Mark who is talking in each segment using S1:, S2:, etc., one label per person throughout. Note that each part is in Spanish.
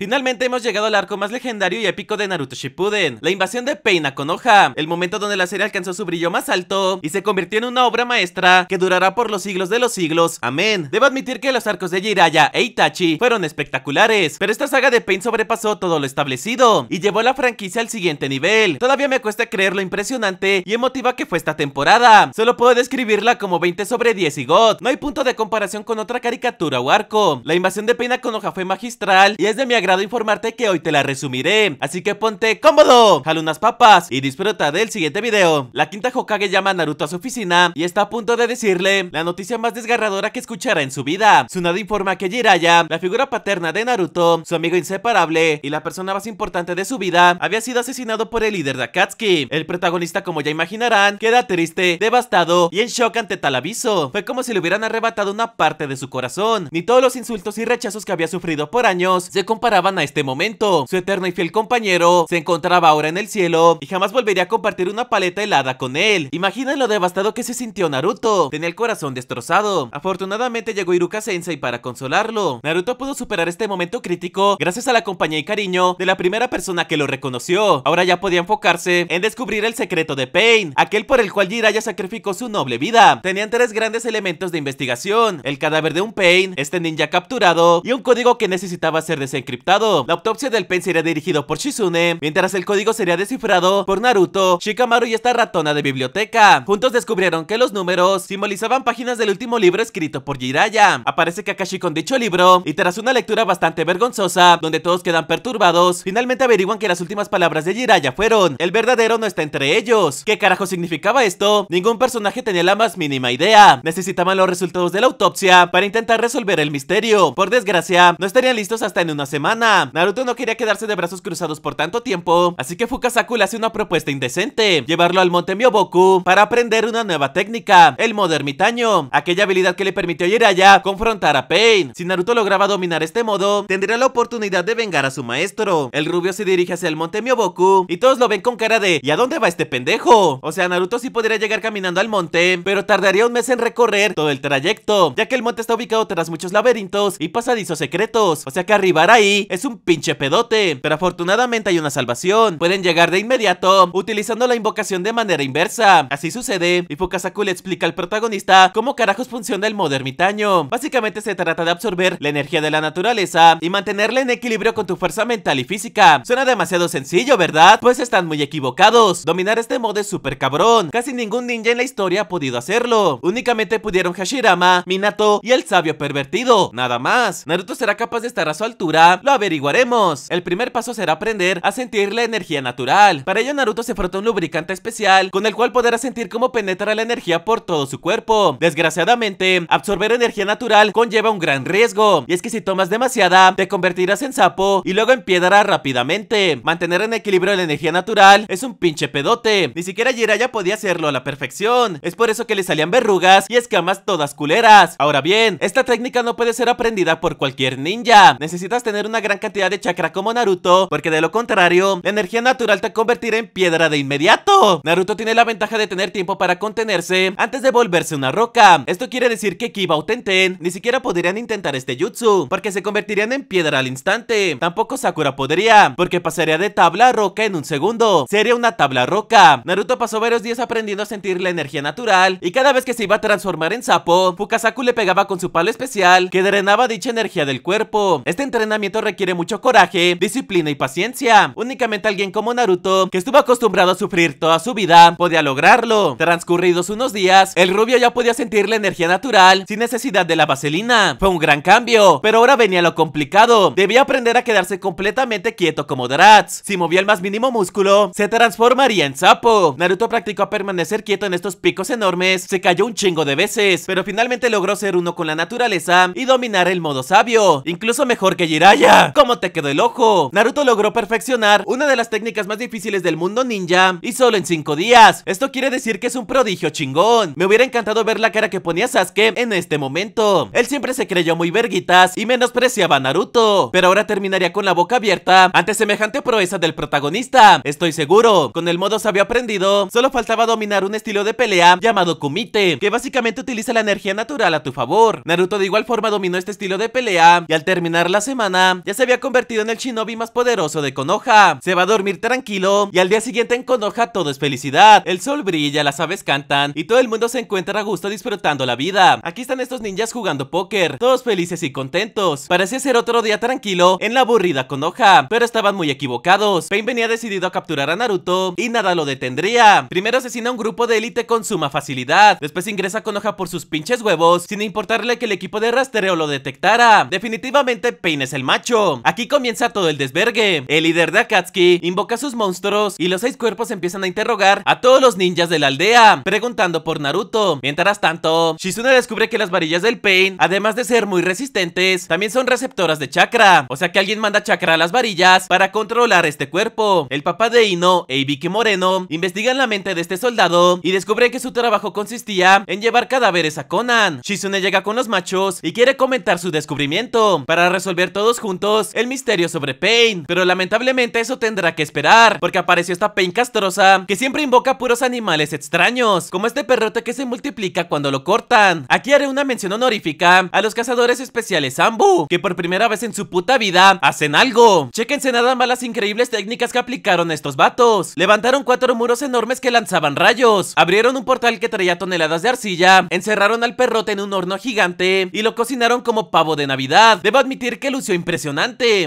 S1: Finalmente hemos llegado al arco más legendario y épico de Naruto Shippuden, la invasión de Pain Konoha, el momento donde la serie alcanzó su brillo más alto y se convirtió en una obra maestra que durará por los siglos de los siglos, amén. Debo admitir que los arcos de Jiraya e Itachi fueron espectaculares, pero esta saga de Pain sobrepasó todo lo establecido y llevó la franquicia al siguiente nivel. Todavía me cuesta creer lo impresionante y emotiva que fue esta temporada, solo puedo describirla como 20 sobre 10 y God, no hay punto de comparación con otra caricatura o arco. La invasión de Pain Konoha fue magistral y es de mi agrado informarte que hoy te la resumiré. Así que ponte cómodo, jala unas papas y disfruta del siguiente video. La quinta Hokage llama a Naruto a su oficina y está a punto de decirle la noticia más desgarradora que escuchará en su vida. Tsunade informa que Jiraya, la figura paterna de Naruto, su amigo inseparable y la persona más importante de su vida, había sido asesinado por el líder de Akatsuki. El protagonista, como ya imaginarán, queda triste, devastado y en shock ante tal aviso. Fue como si le hubieran arrebatado una parte de su corazón. Ni todos los insultos y rechazos que había sufrido por años se comparan a este momento. Su eterno y fiel compañero se encontraba ahora en el cielo y jamás volvería a compartir una paleta helada con él. imagina lo devastado que se sintió Naruto. Tenía el corazón destrozado. Afortunadamente llegó Iruka Sensei para consolarlo. Naruto pudo superar este momento crítico gracias a la compañía y cariño de la primera persona que lo reconoció. Ahora ya podía enfocarse en descubrir el secreto de Pain, aquel por el cual Jiraiya sacrificó su noble vida. Tenían tres grandes elementos de investigación, el cadáver de un Pain, este ninja capturado y un código que necesitaba ser desencriptado la autopsia del pen sería dirigido por Shizune, mientras el código sería descifrado por Naruto, Shikamaru y esta ratona de biblioteca. Juntos descubrieron que los números simbolizaban páginas del último libro escrito por Jiraya. Aparece Kakashi con dicho libro y tras una lectura bastante vergonzosa, donde todos quedan perturbados, finalmente averiguan que las últimas palabras de Jiraya fueron el verdadero no está entre ellos. ¿Qué carajo significaba esto? Ningún personaje tenía la más mínima idea. Necesitaban los resultados de la autopsia para intentar resolver el misterio. Por desgracia, no estarían listos hasta en una semana. Naruto no quería quedarse de brazos cruzados por tanto tiempo, así que Fukasaku le hace una propuesta indecente, llevarlo al monte Mioboku para aprender una nueva técnica, el modo ermitaño, aquella habilidad que le permitió ir allá confrontar a Pain. Si Naruto lograba dominar este modo, tendría la oportunidad de vengar a su maestro. El rubio se dirige hacia el monte Mioboku y todos lo ven con cara de ¿y a dónde va este pendejo? O sea, Naruto sí podría llegar caminando al monte, pero tardaría un mes en recorrer todo el trayecto, ya que el monte está ubicado tras muchos laberintos y pasadizos secretos, o sea que arribar ahí es un pinche pedote, pero afortunadamente hay una salvación. Pueden llegar de inmediato utilizando la invocación de manera inversa. Así sucede, y Fukasaku le explica al protagonista cómo carajos funciona el modo ermitaño. Básicamente se trata de absorber la energía de la naturaleza y mantenerla en equilibrio con tu fuerza mental y física. Suena demasiado sencillo, ¿verdad? Pues están muy equivocados. Dominar este modo es súper cabrón. Casi ningún ninja en la historia ha podido hacerlo. Únicamente pudieron Hashirama, Minato y el sabio pervertido. Nada más. Naruto será capaz de estar a su altura, averiguaremos. El primer paso será aprender a sentir la energía natural. Para ello Naruto se frota un lubricante especial con el cual podrá sentir cómo penetra la energía por todo su cuerpo. Desgraciadamente, absorber energía natural conlleva un gran riesgo. Y es que si tomas demasiada, te convertirás en sapo y luego en piedra rápidamente. Mantener en equilibrio la energía natural es un pinche pedote. Ni siquiera Jiraya podía hacerlo a la perfección. Es por eso que le salían verrugas y escamas todas culeras. Ahora bien, esta técnica no puede ser aprendida por cualquier ninja. Necesitas tener una gran cantidad de chakra como Naruto, porque de lo contrario, la energía natural te convertirá en piedra de inmediato. Naruto tiene la ventaja de tener tiempo para contenerse antes de volverse una roca. Esto quiere decir que Kiba o Tenten ni siquiera podrían intentar este jutsu, porque se convertirían en piedra al instante. Tampoco Sakura podría, porque pasaría de tabla a roca en un segundo. Sería una tabla roca. Naruto pasó varios días aprendiendo a sentir la energía natural, y cada vez que se iba a transformar en sapo, Fukasaku le pegaba con su palo especial que drenaba dicha energía del cuerpo. Este entrenamiento requiere mucho coraje, disciplina y paciencia. Únicamente alguien como Naruto, que estuvo acostumbrado a sufrir toda su vida, podía lograrlo. Transcurridos unos días, el rubio ya podía sentir la energía natural sin necesidad de la vaselina. Fue un gran cambio, pero ahora venía lo complicado. Debía aprender a quedarse completamente quieto como Dratz. Si movía el más mínimo músculo, se transformaría en sapo. Naruto practicó a permanecer quieto en estos picos enormes, se cayó un chingo de veces, pero finalmente logró ser uno con la naturaleza y dominar el modo sabio, incluso mejor que Jiraiya. ¿Cómo te quedó el ojo? Naruto logró perfeccionar una de las técnicas más difíciles del mundo ninja y solo en 5 días. Esto quiere decir que es un prodigio chingón. Me hubiera encantado ver la cara que ponía Sasuke en este momento. Él siempre se creyó muy verguitas y menospreciaba a Naruto, pero ahora terminaría con la boca abierta ante semejante proeza del protagonista. Estoy seguro, con el modo había aprendido, solo faltaba dominar un estilo de pelea llamado Kumite, que básicamente utiliza la energía natural a tu favor. Naruto de igual forma dominó este estilo de pelea y al terminar la semana ya se había convertido en el shinobi más poderoso de Konoha. Se va a dormir tranquilo y al día siguiente en Konoha todo es felicidad. El sol brilla, las aves cantan y todo el mundo se encuentra a gusto disfrutando la vida. Aquí están estos ninjas jugando póker, todos felices y contentos. Parece ser otro día tranquilo en la aburrida Konoha, pero estaban muy equivocados. Pain venía decidido a capturar a Naruto y nada lo detendría. Primero asesina a un grupo de élite con suma facilidad, después ingresa a Konoha por sus pinches huevos sin importarle que el equipo de rastreo lo detectara. Definitivamente Pain es el macho. Aquí comienza todo el desvergue. El líder de Akatsuki invoca a sus monstruos y los seis cuerpos empiezan a interrogar a todos los ninjas de la aldea, preguntando por Naruto. Mientras tanto, Shizune descubre que las varillas del Pain, además de ser muy resistentes, también son receptoras de chakra. O sea que alguien manda chakra a las varillas para controlar este cuerpo. El papá de Ino e Ibiki Moreno investigan la mente de este soldado y descubren que su trabajo consistía en llevar cadáveres a Conan. Shizune llega con los machos y quiere comentar su descubrimiento. Para resolver todos juntos, el misterio sobre Pain. Pero lamentablemente eso tendrá que esperar, porque apareció esta Pain castrosa que siempre invoca puros animales extraños, como este perrote que se multiplica cuando lo cortan. Aquí haré una mención honorífica a los cazadores especiales Ambu, que por primera vez en su puta vida hacen algo. Chequense nada más las increíbles técnicas que aplicaron estos vatos. Levantaron cuatro muros enormes que lanzaban rayos, abrieron un portal que traía toneladas de arcilla, encerraron al perrote en un horno gigante y lo cocinaron como pavo de navidad. Debo admitir que lució impresionante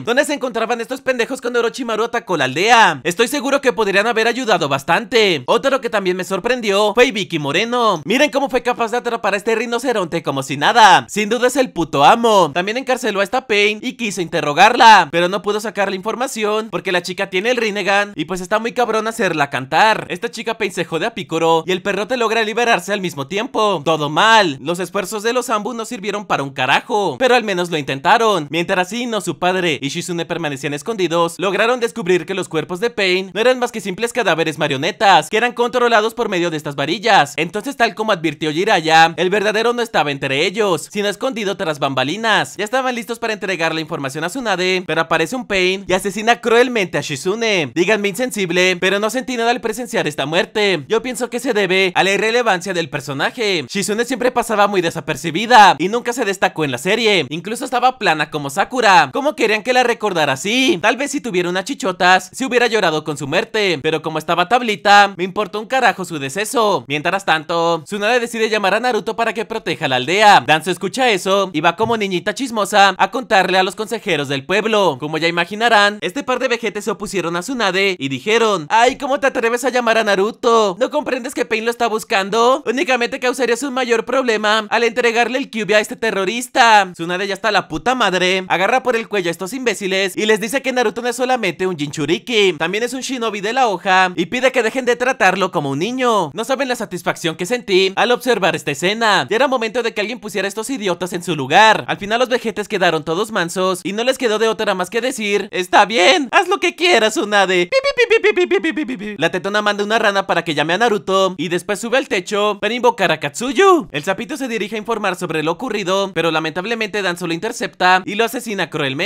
S1: donde se encontraban estos pendejos cuando Orochimaru atacó la aldea. Estoy seguro que podrían haber ayudado bastante. Otro que también me sorprendió fue Vicky Moreno. Miren cómo fue capaz de atrapar a este rinoceronte como si nada. Sin duda es el puto amo. También encarceló a esta Pain y quiso interrogarla, pero no pudo sacar la información porque la chica tiene el Rinnegan y pues está muy cabrón hacerla cantar. Esta chica Pain se jode a Picoro y el perrote logra liberarse al mismo tiempo. Todo mal. Los esfuerzos de los Ambu no sirvieron para un carajo, pero al menos lo intentaron. Mientras así no su padre y Shizune permanecían escondidos, lograron descubrir que los cuerpos de Pain no eran más que simples cadáveres marionetas, que eran controlados por medio de estas varillas. Entonces, tal como advirtió Jiraya, el verdadero no estaba entre ellos, sino escondido tras bambalinas. Ya estaban listos para entregar la información a Tsunade, pero aparece un Pain y asesina cruelmente a Shizune. Díganme insensible, pero no sentí nada al presenciar esta muerte. Yo pienso que se debe a la irrelevancia del personaje. Shizune siempre pasaba muy desapercibida y nunca se destacó en la serie. Incluso estaba plana como Sakura, ¿Cómo querían que la recordara así? Tal vez si tuviera unas chichotas, se hubiera llorado con su muerte. Pero como estaba tablita, me importó un carajo su deceso. Mientras tanto, Tsunade decide llamar a Naruto para que proteja la aldea. Danzo escucha eso y va como niñita chismosa a contarle a los consejeros del pueblo. Como ya imaginarán, este par de vejetes se opusieron a Tsunade y dijeron ¡Ay, cómo te atreves a llamar a Naruto! ¿No comprendes que Pain lo está buscando? Únicamente causarías un mayor problema al entregarle el Kyuubi a este terrorista. Tsunade ya está la puta madre. Agarra por el a estos imbéciles y les dice que Naruto no es solamente un Jinchuriki, también es un shinobi de la hoja y pide que dejen de tratarlo como un niño. No saben la satisfacción que sentí al observar esta escena. Ya era momento de que alguien pusiera a estos idiotas en su lugar. Al final los vejetes quedaron todos mansos y no les quedó de otra más que decir, está bien, haz lo que quieras, Unade. La tetona manda una rana para que llame a Naruto y después sube al techo para invocar a Katsuyu. El sapito se dirige a informar sobre lo ocurrido, pero lamentablemente Dan solo intercepta y lo asesina cruelmente.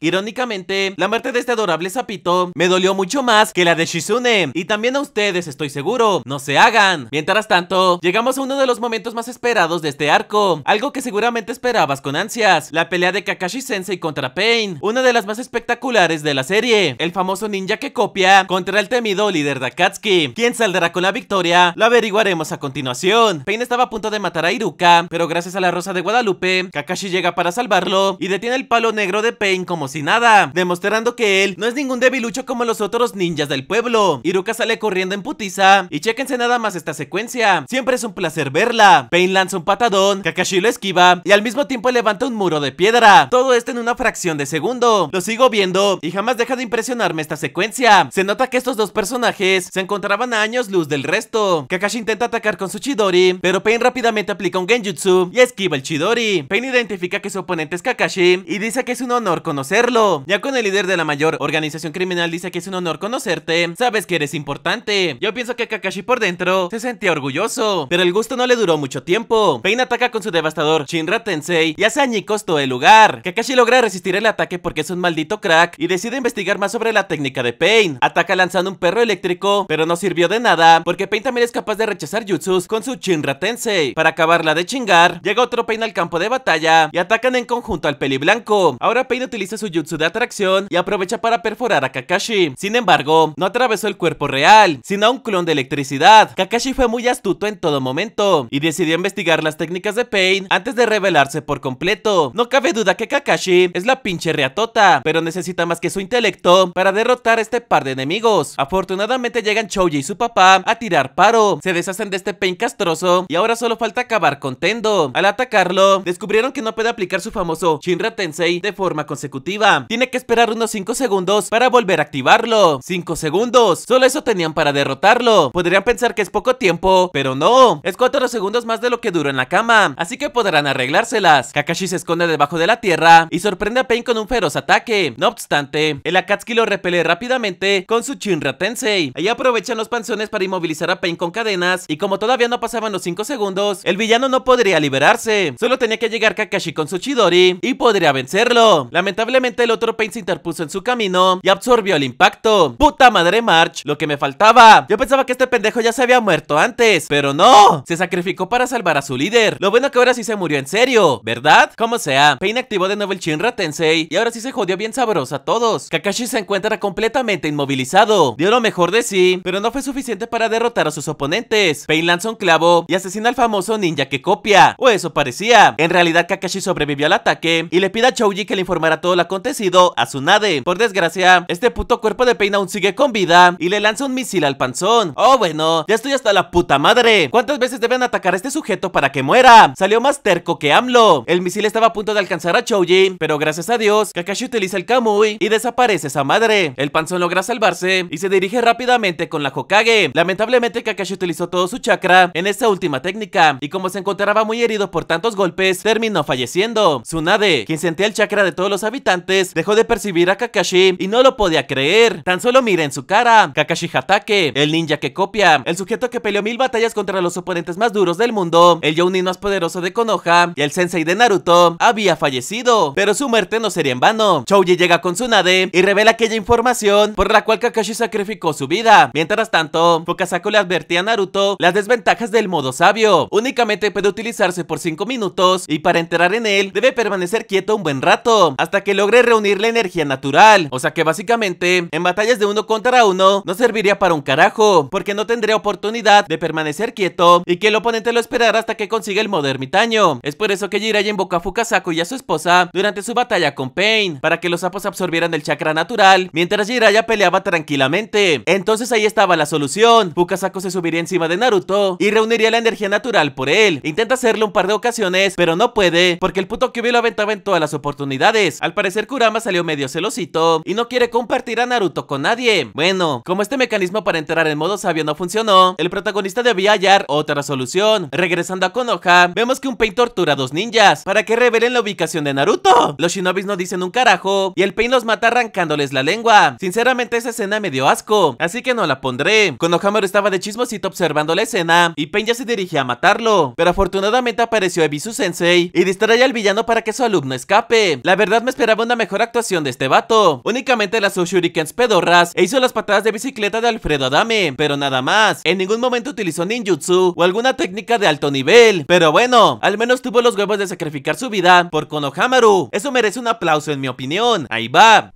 S1: Irónicamente, la muerte de este adorable sapito me dolió mucho más que la de Shizune. Y también a ustedes, estoy seguro. No se hagan. Mientras tanto, llegamos a uno de los momentos más esperados de este arco. Algo que seguramente esperabas con ansias. La pelea de Kakashi Sensei contra Pain. Una de las más espectaculares de la serie. El famoso ninja que copia contra el temido líder de Akatsuki. ¿Quién saldrá con la victoria? Lo averiguaremos a continuación. Pain estaba a punto de matar a Iruka, pero gracias a la rosa de Guadalupe, Kakashi llega para salvarlo y detiene el palo negro de Pain como si nada, demostrando que él no es ningún debilucho como los otros ninjas del pueblo. Iruka sale corriendo en putiza y chéquense nada más esta secuencia, siempre es un placer verla. Pain lanza un patadón, Kakashi lo esquiva y al mismo tiempo levanta un muro de piedra, todo esto en una fracción de segundo. Lo sigo viendo y jamás deja de impresionarme esta secuencia. Se nota que estos dos personajes se encontraban a años luz del resto. Kakashi intenta atacar con su Chidori, pero Pain rápidamente aplica un Genjutsu y esquiva el Chidori. Pain identifica que su oponente es Kakashi y dice que es un honor honor conocerlo. Ya con el líder de la mayor organización criminal dice que es un honor conocerte, sabes que eres importante. Yo pienso que Kakashi por dentro se sentía orgulloso, pero el gusto no le duró mucho tiempo. Pain ataca con su devastador Shinra Tensei y hace añicos todo el lugar. Kakashi logra resistir el ataque porque es un maldito crack y decide investigar más sobre la técnica de Pain. Ataca lanzando un perro eléctrico, pero no sirvió de nada porque Pain también es capaz de rechazar jutsus con su Shinra Tensei. Para acabarla de chingar, llega otro Pain al campo de batalla y atacan en conjunto al peli blanco. Ahora Pain utiliza su jutsu de atracción y aprovecha para perforar a Kakashi. Sin embargo, no atravesó el cuerpo real, sino un clon de electricidad. Kakashi fue muy astuto en todo momento y decidió investigar las técnicas de Pain antes de revelarse por completo. No cabe duda que Kakashi es la pinche reatota, pero necesita más que su intelecto para derrotar a este par de enemigos. Afortunadamente llegan Choji y su papá a tirar paro, se deshacen de este Pain castroso y ahora solo falta acabar con Tendo. Al atacarlo, descubrieron que no puede aplicar su famoso Shinra Tensei de forma consecutiva. Tiene que esperar unos 5 segundos para volver a activarlo. 5 segundos. Solo eso tenían para derrotarlo. Podrían pensar que es poco tiempo, pero no. Es 4 segundos más de lo que duró en la cama. Así que podrán arreglárselas. Kakashi se esconde debajo de la tierra y sorprende a Pain con un feroz ataque. No obstante, el Akatsuki lo repele rápidamente con su Shinra Tensei. Ahí aprovechan los panzones para inmovilizar a Pain con cadenas y como todavía no pasaban los 5 segundos, el villano no podría liberarse. Solo tenía que llegar Kakashi con su Chidori y podría vencerlo. Lamentablemente el otro Pain se interpuso en su camino y absorbió el impacto. ¡Puta madre March! Lo que me faltaba. Yo pensaba que este pendejo ya se había muerto antes, pero no. Se sacrificó para salvar a su líder. Lo bueno que ahora sí se murió en serio, ¿verdad? Como sea, Pain activó de nuevo el Shinra Tensei y ahora sí se jodió bien sabroso a todos. Kakashi se encuentra completamente inmovilizado. Dio lo mejor de sí, pero no fue suficiente para derrotar a sus oponentes. Pain lanza un clavo y asesina al famoso ninja que copia. O eso parecía. En realidad Kakashi sobrevivió al ataque y le pide a Choji que le informe a todo lo acontecido a Tsunade. Por desgracia, este puto cuerpo de peina aún sigue con vida y le lanza un misil al panzón. Oh, bueno, ya estoy hasta la puta madre. ¿Cuántas veces deben atacar a este sujeto para que muera? Salió más terco que AMLO. El misil estaba a punto de alcanzar a Choji, pero gracias a Dios, Kakashi utiliza el Kamui y desaparece esa madre. El panzón logra salvarse y se dirige rápidamente con la Hokage. Lamentablemente, Kakashi utilizó todo su chakra en esta última técnica y como se encontraba muy herido por tantos golpes, terminó falleciendo. Tsunade, quien sentía el chakra de todo los habitantes dejó de percibir a Kakashi y no lo podía creer. Tan solo mira en su cara. Kakashi Hatake, el ninja que copia, el sujeto que peleó mil batallas contra los oponentes más duros del mundo, el Younin más poderoso de Konoha y el sensei de Naruto, había fallecido. Pero su muerte no sería en vano. Choji llega con Tsunade y revela aquella información por la cual Kakashi sacrificó su vida. Mientras tanto, Fukasaku le advertía a Naruto las desventajas del modo sabio. Únicamente puede utilizarse por 5 minutos y para enterar en él debe permanecer quieto un buen rato hasta que logre reunir la energía natural. O sea que básicamente, en batallas de uno contra uno, no serviría para un carajo, porque no tendría oportunidad de permanecer quieto y que el oponente lo esperara hasta que consiga el modo ermitaño. Es por eso que Jiraiya invocó a Fukasaku y a su esposa durante su batalla con Pain, para que los sapos absorbieran el chakra natural, mientras Jiraiya peleaba tranquilamente. Entonces ahí estaba la solución, Fukasaku se subiría encima de Naruto y reuniría la energía natural por él. Intenta hacerlo un par de ocasiones, pero no puede, porque el puto Kyubi lo aventaba en todas las oportunidades. Pues, al parecer Kurama salió medio celosito y no quiere compartir a Naruto con nadie. Bueno, como este mecanismo para entrar en modo sabio no funcionó, el protagonista debía hallar otra solución. Regresando a Konoha, vemos que un Pain tortura a dos ninjas para que revelen la ubicación de Naruto. Los shinobis no dicen un carajo y el Pain los mata arrancándoles la lengua. Sinceramente esa escena me dio asco, así que no la pondré. Konohamaru estaba de chismosito observando la escena y Pain ya se dirigía a matarlo, pero afortunadamente apareció Ebisu Sensei y distrae al villano para que su alumno escape. La verdad me esperaba una mejor actuación de este vato. Únicamente las shurikens pedorras e hizo las patadas de bicicleta de Alfredo Adame, pero nada más. En ningún momento utilizó ninjutsu o alguna técnica de alto nivel. Pero bueno, al menos tuvo los huevos de sacrificar su vida por Konohamaru. Eso merece un aplauso en mi opinión. Ahí va.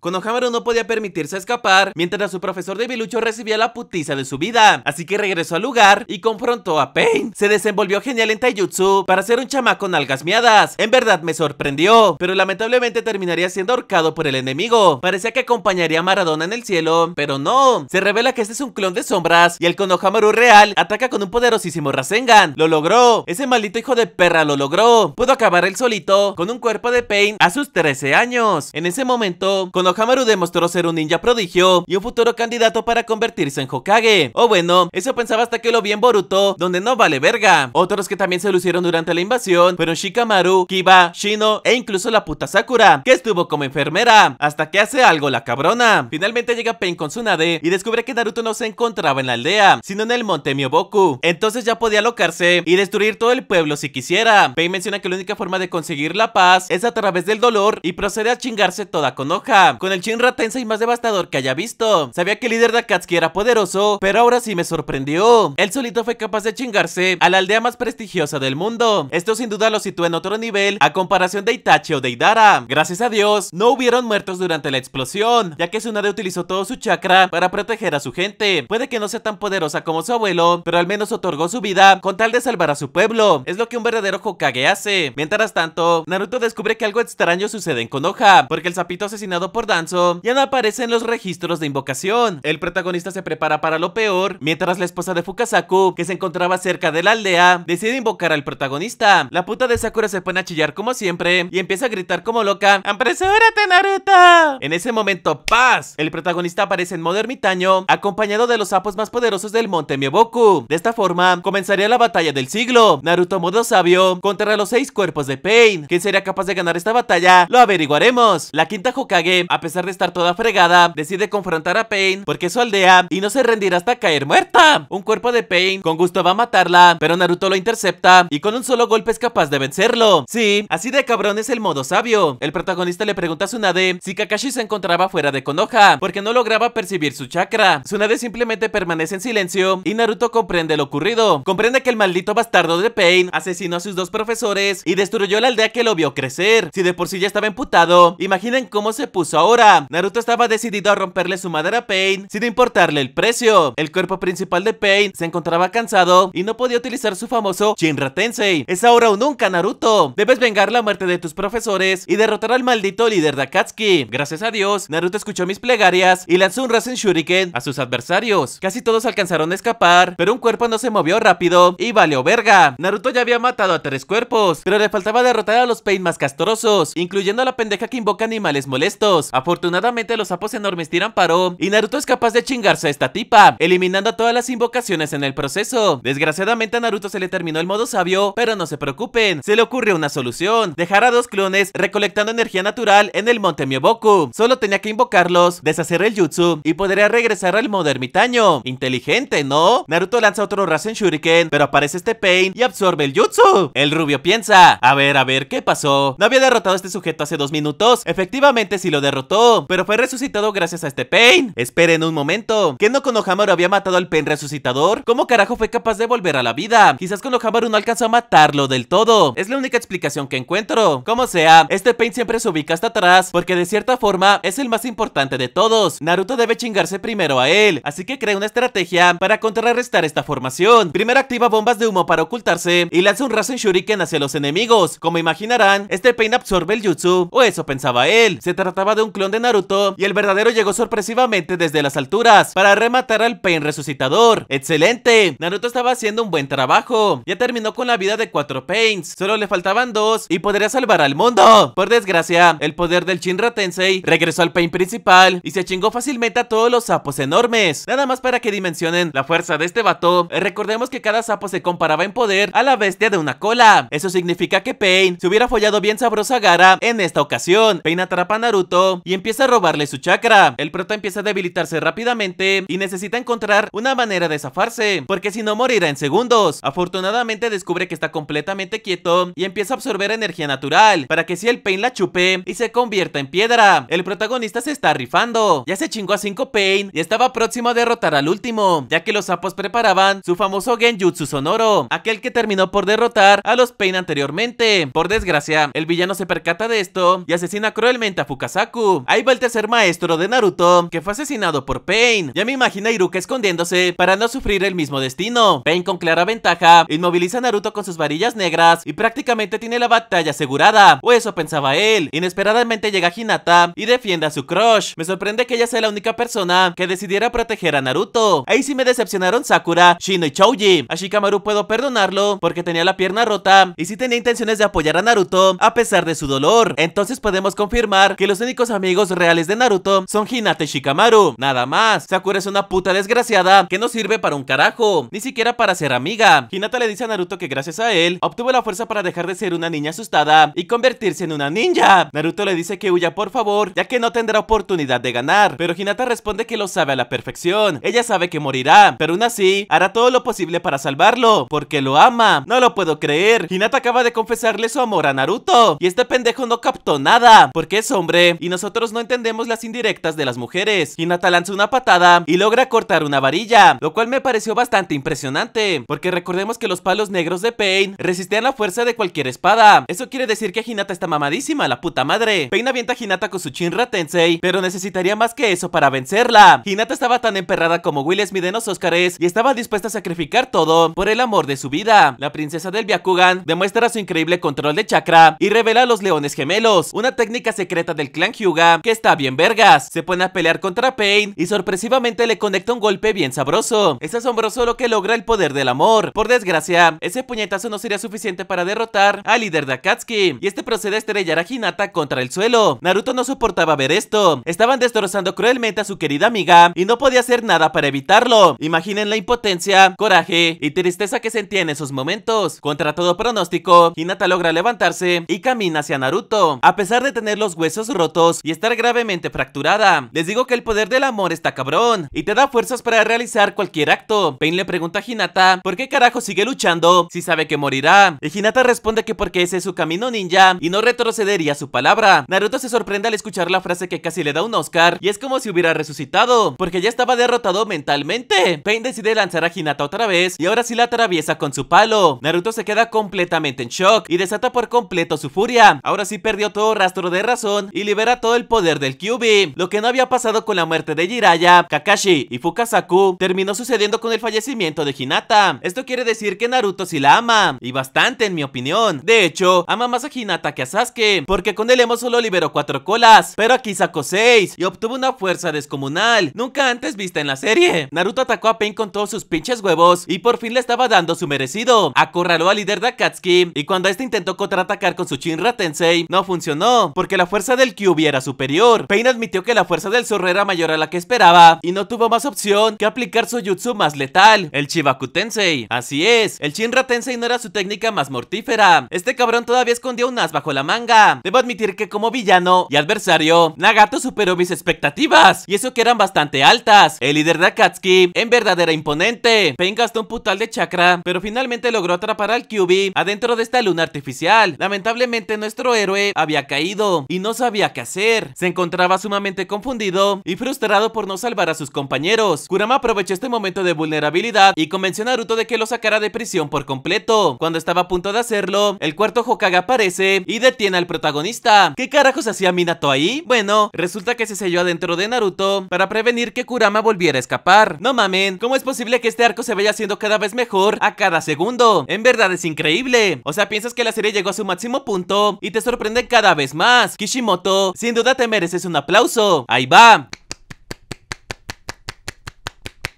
S1: Konohamaru no podía permitirse escapar, mientras su profesor de Bilucho recibía la putiza de su vida. Así que regresó al lugar y confrontó a Pain. Se desenvolvió genial en Taijutsu para ser un chamaco con algas miadas. En verdad me sorprendió, pero lamentablemente terminaría siendo ahorcado por el enemigo. Parecía que acompañaría a Maradona en el cielo, pero no. Se revela que este es un clon de sombras y el Konohamaru real ataca con un poderosísimo Rasengan. Lo logró. Ese maldito hijo de perra lo logró. Pudo acabar él solito con un cuerpo de Pain a sus 13 años. En ese momento, Konohamaru demostró ser un ninja prodigio y un futuro candidato para convertirse en Hokage. O bueno, eso pensaba hasta que lo vi en Boruto, donde no vale verga. Otros que también se lucieron durante la invasión fueron Shikamaru, Kiba, Shino e incluso la puta Sakura, que estuvo como enfermera, hasta que hace algo la cabrona. Finalmente llega Pain con Tsunade y descubre que Naruto no se encontraba en la aldea, sino en el monte Myoboku Entonces ya podía locarse y destruir todo el pueblo si quisiera. Pain menciona que la única forma de conseguir la paz es a través del dolor y procede a chingarse toda con hoja con el Shinra y más devastador que haya visto. Sabía que el líder de Akatsuki era poderoso, pero ahora sí me sorprendió. Él solito fue capaz de chingarse a la aldea más prestigiosa del mundo. Esto sin duda lo sitúa en otro nivel a comparación de Itachi o de Idara. Gracias a Dios, no hubieron muertos durante la explosión, ya que Tsunade utilizó todo su chakra para proteger a su gente. Puede que no sea tan poderosa como su abuelo, pero al menos otorgó su vida con tal de salvar a su pueblo. Es lo que un verdadero Hokage hace. Mientras tanto, Naruto descubre que algo extraño sucede en Konoha, porque el sapito asesinado por Danzo ya no aparece los registros de invocación. El protagonista se prepara para lo peor, mientras la esposa de Fukasaku, que se encontraba cerca de la aldea, decide invocar al protagonista. La puta de Sakura se pone a chillar como siempre y empieza a gritar como loca, ¡Apresúrate Naruto! En ese momento, ¡paz! El protagonista aparece en modo ermitaño, acompañado de los sapos más poderosos del monte Myoboku. De esta forma, comenzaría la batalla del siglo. Naruto modo sabio contra los seis cuerpos de Pain. ¿Quién sería capaz de ganar esta batalla? Lo averiguaremos. La quinta Hokage a pesar de estar toda fregada, decide confrontar a Pain porque es su aldea y no se rendirá hasta caer muerta. Un cuerpo de Pain con gusto va a matarla, pero Naruto lo intercepta y con un solo golpe es capaz de vencerlo. Sí, así de cabrón es el modo sabio. El protagonista le pregunta a Tsunade si Kakashi se encontraba fuera de Konoha porque no lograba percibir su chakra. Tsunade simplemente permanece en silencio y Naruto comprende lo ocurrido. Comprende que el maldito bastardo de Pain asesinó a sus dos profesores y destruyó la aldea que lo vio crecer. Si de por sí ya estaba emputado, imaginen cómo se puso a ahora, Naruto estaba decidido a romperle su madre a Pain sin importarle el precio. El cuerpo principal de Pain se encontraba cansado y no podía utilizar su famoso Shinra Tensei. Es ahora o nunca, Naruto. Debes vengar la muerte de tus profesores y derrotar al maldito líder de Akatsuki. Gracias a Dios, Naruto escuchó mis plegarias y lanzó un Rasen Shuriken a sus adversarios. Casi todos alcanzaron a escapar, pero un cuerpo no se movió rápido y valió verga. Naruto ya había matado a tres cuerpos, pero le faltaba derrotar a los Pain más castrosos, incluyendo a la pendeja que invoca animales molestos, Afortunadamente los sapos enormes tiran paro y Naruto es capaz de chingarse a esta tipa, eliminando todas las invocaciones en el proceso. Desgraciadamente a Naruto se le terminó el modo sabio, pero no se preocupen, se le ocurre una solución, dejar a dos clones recolectando energía natural en el monte Myoboku Solo tenía que invocarlos, deshacer el jutsu y podría regresar al modo ermitaño. Inteligente, ¿no? Naruto lanza otro Rasen Shuriken, pero aparece este Pain y absorbe el jutsu. El rubio piensa, a ver, a ver, ¿qué pasó? No había derrotado a este sujeto hace dos minutos, efectivamente si lo derrotó pero fue resucitado gracias a este Pain. Esperen un momento, ¿que no Konohamaru había matado al Pain resucitador? ¿Cómo carajo fue capaz de volver a la vida? Quizás Konohamaru no alcanzó a matarlo del todo. Es la única explicación que encuentro. Como sea, este Pain siempre se ubica hasta atrás, porque de cierta forma es el más importante de todos. Naruto debe chingarse primero a él, así que crea una estrategia para contrarrestar esta formación. Primero activa bombas de humo para ocultarse y lanza un Rasen Shuriken hacia los enemigos. Como imaginarán, este Pain absorbe el jutsu, o eso pensaba él. Se trataba de un clon de Naruto y el verdadero llegó sorpresivamente desde las alturas para rematar al Pain resucitador. ¡Excelente! Naruto estaba haciendo un buen trabajo. Ya terminó con la vida de cuatro Pains, solo le faltaban dos y podría salvar al mundo. Por desgracia, el poder del Shinra Tensei regresó al Pain principal y se chingó fácilmente a todos los sapos enormes. Nada más para que dimensionen la fuerza de este vato, recordemos que cada sapo se comparaba en poder a la bestia de una cola. Eso significa que Pain se hubiera follado bien sabrosa Gara en esta ocasión. Pain atrapa a Naruto y empieza a robarle su chakra. El prota empieza a debilitarse rápidamente y necesita encontrar una manera de zafarse, porque si no morirá en segundos. Afortunadamente descubre que está completamente quieto y empieza a absorber energía natural, para que si el Pain la chupe y se convierta en piedra. El protagonista se está rifando, ya se chingó a 5 Pain y estaba próximo a derrotar al último, ya que los sapos preparaban su famoso Genjutsu Sonoro, aquel que terminó por derrotar a los Pain anteriormente. Por desgracia, el villano se percata de esto y asesina cruelmente a Fukasaku, Ahí va el tercer maestro de Naruto, que fue asesinado por Pain. Ya me imagino a Iruka escondiéndose para no sufrir el mismo destino. Pain con clara ventaja inmoviliza a Naruto con sus varillas negras y prácticamente tiene la batalla asegurada. O eso pensaba él. Inesperadamente llega Hinata y defiende a su crush. Me sorprende que ella sea la única persona que decidiera proteger a Naruto. Ahí sí me decepcionaron Sakura, Shino y Choji. A puedo perdonarlo porque tenía la pierna rota y sí tenía intenciones de apoyar a Naruto a pesar de su dolor. Entonces podemos confirmar que los únicos amigos amigos reales de Naruto son Hinata y Shikamaru. Nada más. Sakura es una puta desgraciada que no sirve para un carajo, ni siquiera para ser amiga. Hinata le dice a Naruto que gracias a él obtuvo la fuerza para dejar de ser una niña asustada y convertirse en una ninja. Naruto le dice que huya por favor, ya que no tendrá oportunidad de ganar. Pero Hinata responde que lo sabe a la perfección. Ella sabe que morirá, pero aún así hará todo lo posible para salvarlo, porque lo ama. No lo puedo creer. Hinata acaba de confesarle su amor a Naruto y este pendejo no captó nada, porque es hombre y nosotros no entendemos las indirectas de las mujeres. Hinata lanza una patada y logra cortar una varilla, lo cual me pareció bastante impresionante, porque recordemos que los palos negros de Pain resistían la fuerza de cualquier espada. Eso quiere decir que Hinata está mamadísima, la puta madre. Pain avienta a Hinata con su chinra Tensei, pero necesitaría más que eso para vencerla. Hinata estaba tan emperrada como Will Smith en los Oscars y estaba dispuesta a sacrificar todo por el amor de su vida. La princesa del Byakugan demuestra su increíble control de chakra y revela a los leones gemelos, una técnica secreta del clan Hyuga que está bien vergas. Se pone a pelear contra Pain y sorpresivamente le conecta un golpe bien sabroso. Es asombroso lo que logra el poder del amor. Por desgracia, ese puñetazo no sería suficiente para derrotar al líder de Akatsuki y este procede a estrellar a Hinata contra el suelo. Naruto no soportaba ver esto. Estaban destrozando cruelmente a su querida amiga y no podía hacer nada para evitarlo. Imaginen la impotencia, coraje y tristeza que sentía en esos momentos. Contra todo pronóstico, Hinata logra levantarse y camina hacia Naruto. A pesar de tener los huesos rotos y estar gravemente fracturada. Les digo que el poder del amor está cabrón y te da fuerzas para realizar cualquier acto. Pain le pregunta a Hinata por qué carajo sigue luchando si sabe que morirá. Y Hinata responde que porque ese es su camino ninja y no retrocedería su palabra. Naruto se sorprende al escuchar la frase que casi le da un Oscar y es como si hubiera resucitado porque ya estaba derrotado mentalmente. Pain decide lanzar a Hinata otra vez y ahora sí la atraviesa con su palo. Naruto se queda completamente en shock y desata por completo su furia. Ahora sí perdió todo rastro de razón y libera todo el poder del Kyubi, lo que no había pasado con la muerte de Jiraya, Kakashi y Fukasaku, terminó sucediendo con el fallecimiento de Hinata. Esto quiere decir que Naruto sí la ama, y bastante en mi opinión. De hecho, ama más a Hinata que a Sasuke, porque con el emo solo liberó cuatro colas, pero aquí sacó seis y obtuvo una fuerza descomunal, nunca antes vista en la serie. Naruto atacó a Pain con todos sus pinches huevos y por fin le estaba dando su merecido. Acorraló al líder de Akatsuki y cuando este intentó contraatacar con su Shinra Tensei, no funcionó, porque la fuerza del Kyubi era superior. Pain admitió que la fuerza del zorro era mayor a la que esperaba y no tuvo más opción que aplicar su jutsu más letal, el Chibaku Tensei. Así es, el Shinra Tensei no era su técnica más mortífera. Este cabrón todavía escondía un as bajo la manga. Debo admitir que como villano y adversario, Nagato superó mis expectativas y eso que eran bastante altas. El líder de Akatsuki en verdad era imponente. Pain gastó un putal de chakra, pero finalmente logró atrapar al Kyubi adentro de esta luna artificial. Lamentablemente nuestro héroe había caído y no sabía qué hacer. Se encontraba sumamente confundido y frustrado por no salvar a sus compañeros. Kurama aprovechó este momento de vulnerabilidad y convenció a Naruto de que lo sacara de prisión por completo. Cuando estaba a punto de hacerlo, el cuarto Hokage aparece y detiene al protagonista. ¿Qué carajos hacía Minato ahí? Bueno, resulta que se selló adentro de Naruto para prevenir que Kurama volviera a escapar. No mamen, ¿cómo es posible que este arco se vaya haciendo cada vez mejor a cada segundo? En verdad es increíble. O sea, piensas que la serie llegó a su máximo punto y te sorprende cada vez más. Kishimoto, siendo duda te mereces un aplauso. Ahí va.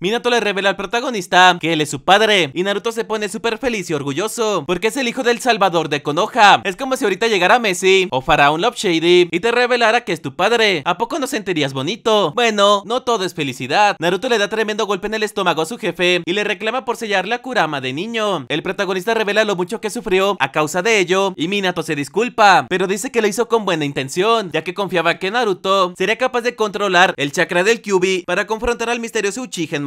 S1: Minato le revela al protagonista que él es su padre y Naruto se pone súper feliz y orgulloso porque es el hijo del salvador de Konoha. Es como si ahorita llegara Messi o Faraón Love Shady y te revelara que es tu padre. ¿A poco no sentirías bonito? Bueno, no todo es felicidad. Naruto le da tremendo golpe en el estómago a su jefe y le reclama por sellar la Kurama de niño. El protagonista revela lo mucho que sufrió a causa de ello y Minato se disculpa, pero dice que lo hizo con buena intención, ya que confiaba que Naruto sería capaz de controlar el chakra del Kyubi para confrontar al misterioso Uchiha en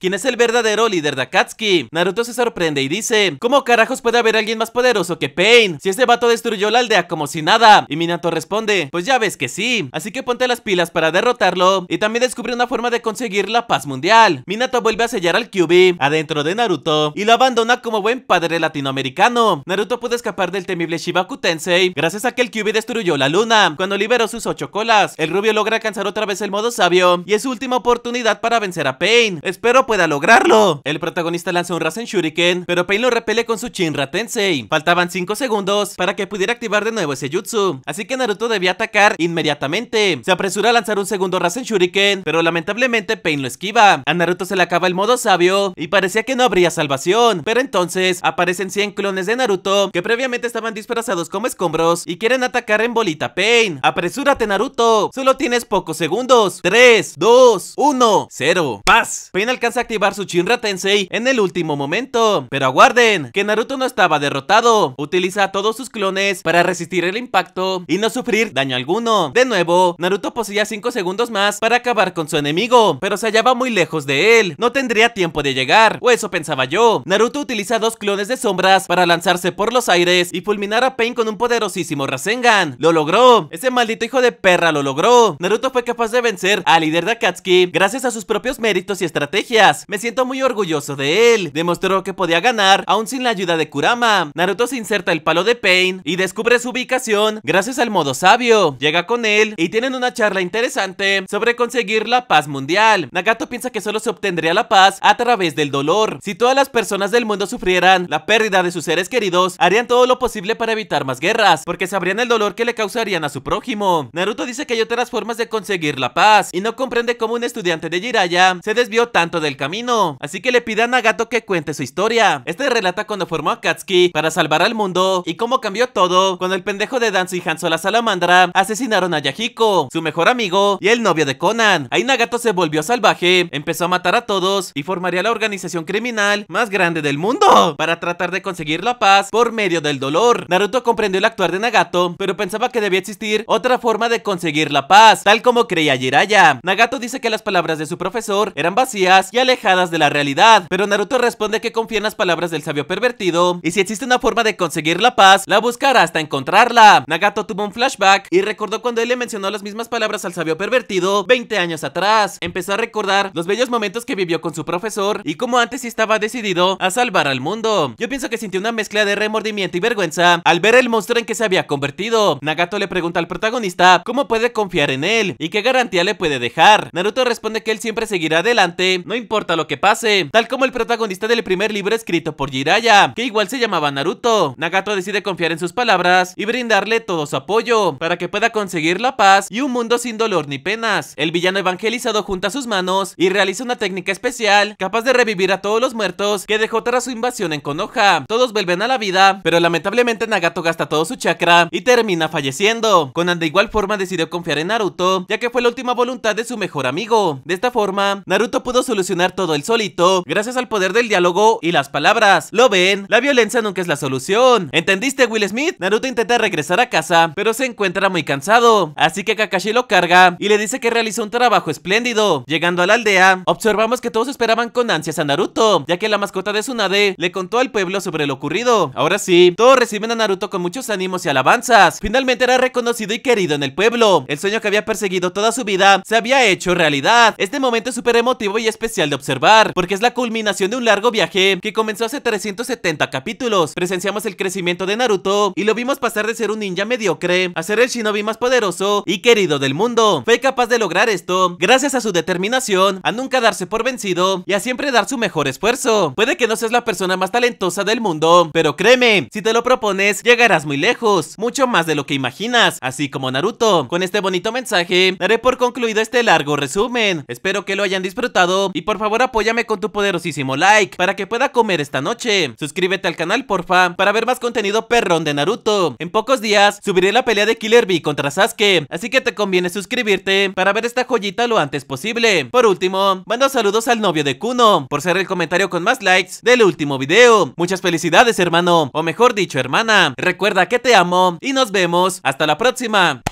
S1: quien es el verdadero líder de Akatsuki. Naruto se sorprende y dice, ¿cómo carajos puede haber alguien más poderoso que Pain? Si este vato destruyó la aldea como si nada. Y Minato responde, pues ya ves que sí, así que ponte las pilas para derrotarlo y también descubre una forma de conseguir la paz mundial. Minato vuelve a sellar al Kyubi adentro de Naruto y lo abandona como buen padre latinoamericano. Naruto pudo escapar del temible Shibakutensei. gracias a que el Kyubi destruyó la luna. Cuando liberó sus ocho colas, el rubio logra alcanzar otra vez el modo sabio y es su última oportunidad para vencer a Pain. Espero pueda lograrlo. El protagonista lanza un Rasen Shuriken, pero Pain lo repele con su Shinra Tensei. Faltaban 5 segundos para que pudiera activar de nuevo ese jutsu, así que Naruto debía atacar inmediatamente. Se apresura a lanzar un segundo Rasen Shuriken, pero lamentablemente Pain lo esquiva. A Naruto se le acaba el modo sabio y parecía que no habría salvación, pero entonces aparecen 100 clones de Naruto que previamente estaban disfrazados como escombros y quieren atacar en bolita Pain. Apresúrate Naruto, solo tienes pocos segundos. 3, 2, 1, 0. ¡Paz! Pain alcanza a activar su Shinra Tensei en el último momento. Pero aguarden, que Naruto no estaba derrotado. Utiliza todos sus clones para resistir el impacto y no sufrir daño alguno. De nuevo, Naruto poseía 5 segundos más para acabar con su enemigo, pero se hallaba muy lejos de él. No tendría tiempo de llegar, o eso pensaba yo. Naruto utiliza dos clones de sombras para lanzarse por los aires y fulminar a Pain con un poderosísimo Rasengan. Lo logró. Ese maldito hijo de perra lo logró. Naruto fue capaz de vencer al líder de Akatsuki gracias a sus propios méritos y estrategias. Me siento muy orgulloso de él. Demostró que podía ganar, aún sin la ayuda de Kurama. Naruto se inserta el palo de Pain y descubre su ubicación gracias al modo sabio. Llega con él y tienen una charla interesante sobre conseguir la paz mundial. Nagato piensa que solo se obtendría la paz a través del dolor. Si todas las personas del mundo sufrieran la pérdida de sus seres queridos, harían todo lo posible para evitar más guerras, porque sabrían el dolor que le causarían a su prójimo. Naruto dice que hay otras formas de conseguir la paz y no comprende cómo un estudiante de Jiraya se vio tanto del camino. Así que le pide a Nagato que cuente su historia. Este relata cuando formó a Katsuki para salvar al mundo y cómo cambió todo cuando el pendejo de Danzo y Hanzo la salamandra asesinaron a Yahiko, su mejor amigo y el novio de Conan. Ahí Nagato se volvió salvaje, empezó a matar a todos y formaría la organización criminal más grande del mundo para tratar de conseguir la paz por medio del dolor. Naruto comprendió el actuar de Nagato, pero pensaba que debía existir otra forma de conseguir la paz, tal como creía Jiraya. Nagato dice que las palabras de su profesor eran vacías y alejadas de la realidad, pero Naruto responde que confía en las palabras del sabio pervertido y si existe una forma de conseguir la paz, la buscará hasta encontrarla. Nagato tuvo un flashback y recordó cuando él le mencionó las mismas palabras al sabio pervertido 20 años atrás. Empezó a recordar los bellos momentos que vivió con su profesor y cómo antes estaba decidido a salvar al mundo. Yo pienso que sintió una mezcla de remordimiento y vergüenza al ver el monstruo en que se había convertido. Nagato le pregunta al protagonista cómo puede confiar en él y qué garantía le puede dejar. Naruto responde que él siempre seguirá adelante no importa lo que pase, tal como el protagonista del primer libro escrito por Jiraya, que igual se llamaba Naruto. Nagato decide confiar en sus palabras y brindarle todo su apoyo para que pueda conseguir la paz y un mundo sin dolor ni penas. El villano evangelizado junta sus manos y realiza una técnica especial capaz de revivir a todos los muertos que dejó tras su invasión en Konoha. Todos vuelven a la vida, pero lamentablemente Nagato gasta todo su chakra y termina falleciendo. Conan de igual forma decidió confiar en Naruto, ya que fue la última voluntad de su mejor amigo. De esta forma, Naruto pudo solucionar todo el solito, gracias al poder del diálogo y las palabras. ¿Lo ven? La violencia nunca es la solución. ¿Entendiste, Will Smith? Naruto intenta regresar a casa, pero se encuentra muy cansado. Así que Kakashi lo carga y le dice que realizó un trabajo espléndido. Llegando a la aldea, observamos que todos esperaban con ansias a Naruto, ya que la mascota de Tsunade le contó al pueblo sobre lo ocurrido. Ahora sí, todos reciben a Naruto con muchos ánimos y alabanzas. Finalmente era reconocido y querido en el pueblo. El sueño que había perseguido toda su vida se había hecho realidad. Este momento es súper emotivo y especial de observar, porque es la culminación de un largo viaje que comenzó hace 370 capítulos. Presenciamos el crecimiento de Naruto y lo vimos pasar de ser un ninja mediocre a ser el shinobi más poderoso y querido del mundo. Fue capaz de lograr esto gracias a su determinación a nunca darse por vencido y a siempre dar su mejor esfuerzo. Puede que no seas la persona más talentosa del mundo, pero créeme, si te lo propones llegarás muy lejos, mucho más de lo que imaginas, así como Naruto. Con este bonito mensaje daré por concluido este largo resumen. Espero que lo hayan disfrutado y por favor apóyame con tu poderosísimo like para que pueda comer esta noche. Suscríbete al canal porfa para ver más contenido perrón de Naruto. En pocos días subiré la pelea de Killer Bee contra Sasuke, así que te conviene suscribirte para ver esta joyita lo antes posible. Por último, mando saludos al novio de Kuno por ser el comentario con más likes del último video. Muchas felicidades hermano, o mejor dicho hermana. Recuerda que te amo y nos vemos hasta la próxima.